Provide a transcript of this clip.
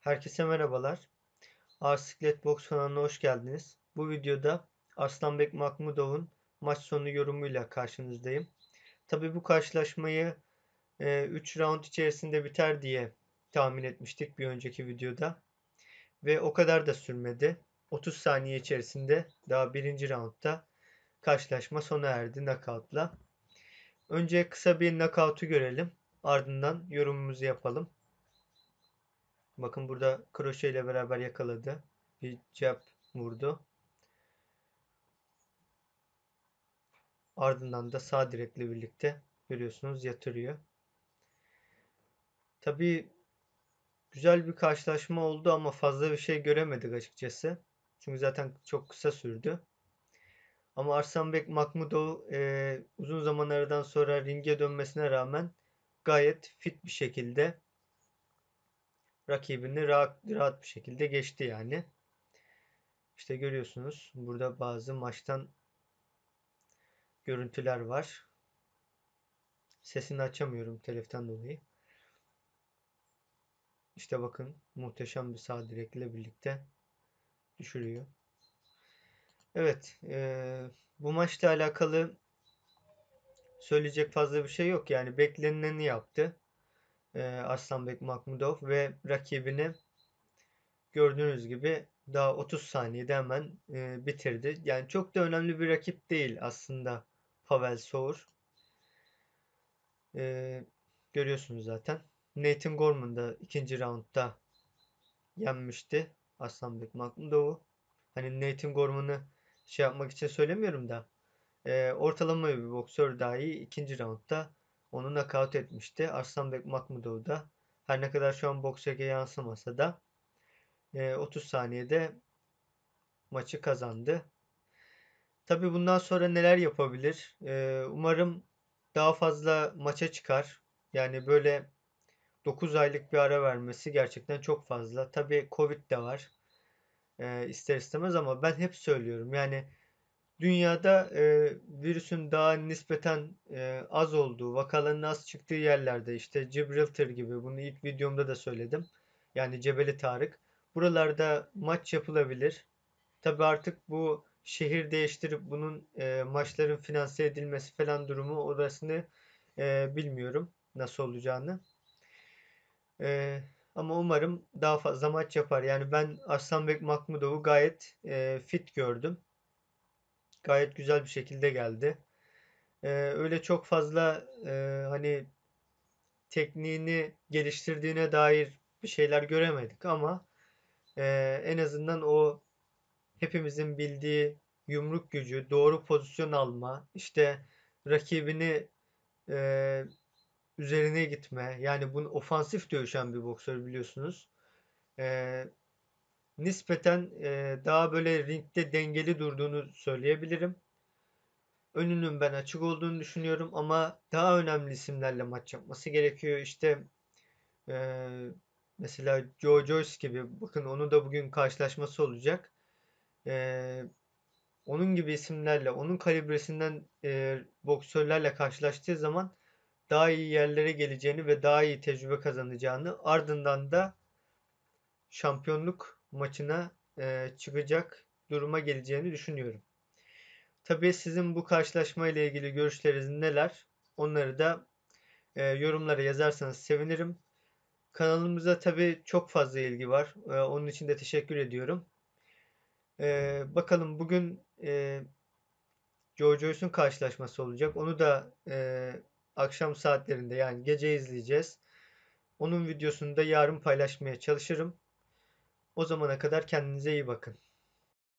Herkese merhabalar. Arsiklet Box kanalına hoş geldiniz. Bu videoda Aslanbek Mahmudov'un maç sonu yorumuyla karşınızdayım. Tabii bu karşılaşmayı 3 e, round içerisinde biter diye tahmin etmiştik bir önceki videoda. Ve o kadar da sürmedi. 30 saniye içerisinde daha birinci roundda karşılaşma sona erdi knockout'la. Önce kısa bir knockout'u görelim. Ardından yorumumuzu yapalım. Bakın burada kroşe ile beraber yakaladı. Bir cep vurdu. Ardından da sağ direkle birlikte görüyorsunuz yatırıyor. tabi güzel bir karşılaşma oldu ama fazla bir şey göremedik açıkçası. Çünkü zaten çok kısa sürdü. Ama Arslanbek Makmudov e, uzun zaman aradan sonra ringe dönmesine rağmen gayet fit bir şekilde rakibini rahat, rahat bir şekilde geçti yani. İşte görüyorsunuz burada bazı maçtan görüntüler var. Sesini açamıyorum teleften dolayı. İşte bakın muhteşem bir sağ direkle birlikte düşürüyor. Evet e, bu maçla alakalı söyleyecek fazla bir şey yok. Yani beklenileni yaptı. E, Aslanbek Makmudov ve rakibini gördüğünüz gibi daha 30 saniyede hemen e, bitirdi. Yani çok da önemli bir rakip değil aslında Pavel Soğur. E, görüyorsunuz zaten. Nathan Gorman da ikinci roundda yenmişti Aslanbek Makmudov'u. Hani Nathan Gorman'ı şey yapmak için söylemiyorum da e, ortalama bir boksör dahi ikinci roundda onu nakavt etmişti. Arslanbek Makmudov da her ne kadar şu an Bokseg'e yansımasa da 30 e, saniyede maçı kazandı. Tabi bundan sonra neler yapabilir? E, umarım daha fazla maça çıkar. Yani böyle 9 aylık bir ara vermesi gerçekten çok fazla. Tabi Covid de var. E, ister istemez ama ben hep söylüyorum. Yani Dünyada e, virüsün daha nispeten e, az olduğu, vakaların az çıktığı yerlerde işte Gibraltar gibi bunu ilk videomda da söyledim. Yani Cebeli Tarık. Buralarda maç yapılabilir. Tabi artık bu şehir değiştirip bunun e, maçların finanse edilmesi falan durumu orasını e, bilmiyorum nasıl olacağını. E, ama umarım daha fazla maç yapar. Yani ben Aslanbek Mahmudov'u gayet e, fit gördüm gayet güzel bir şekilde geldi. Ee, öyle çok fazla e, hani tekniğini geliştirdiğine dair bir şeyler göremedik ama e, en azından o hepimizin bildiği yumruk gücü, doğru pozisyon alma, işte rakibini e, üzerine gitme. Yani bunu ofansif dövüşen bir boksör biliyorsunuz. E, nispeten e, daha böyle ringde dengeli durduğunu söyleyebilirim. Önünün ben açık olduğunu düşünüyorum ama daha önemli isimlerle maç yapması gerekiyor. İşte e, mesela Joe Joyce gibi bakın onu da bugün karşılaşması olacak. E, onun gibi isimlerle, onun kalibresinden e, boksörlerle karşılaştığı zaman daha iyi yerlere geleceğini ve daha iyi tecrübe kazanacağını ardından da şampiyonluk maçına e, çıkacak duruma geleceğini düşünüyorum. Tabii sizin bu karşılaşma ile ilgili görüşleriniz neler? Onları da e, yorumlara yazarsanız sevinirim. Kanalımıza tabii çok fazla ilgi var. E, onun için de teşekkür ediyorum. bakalım bugün e, Joe Joyce'un karşılaşması olacak. Onu da akşam saatlerinde yani gece izleyeceğiz. Onun videosunu da yarın paylaşmaya çalışırım. O zamana kadar kendinize iyi bakın.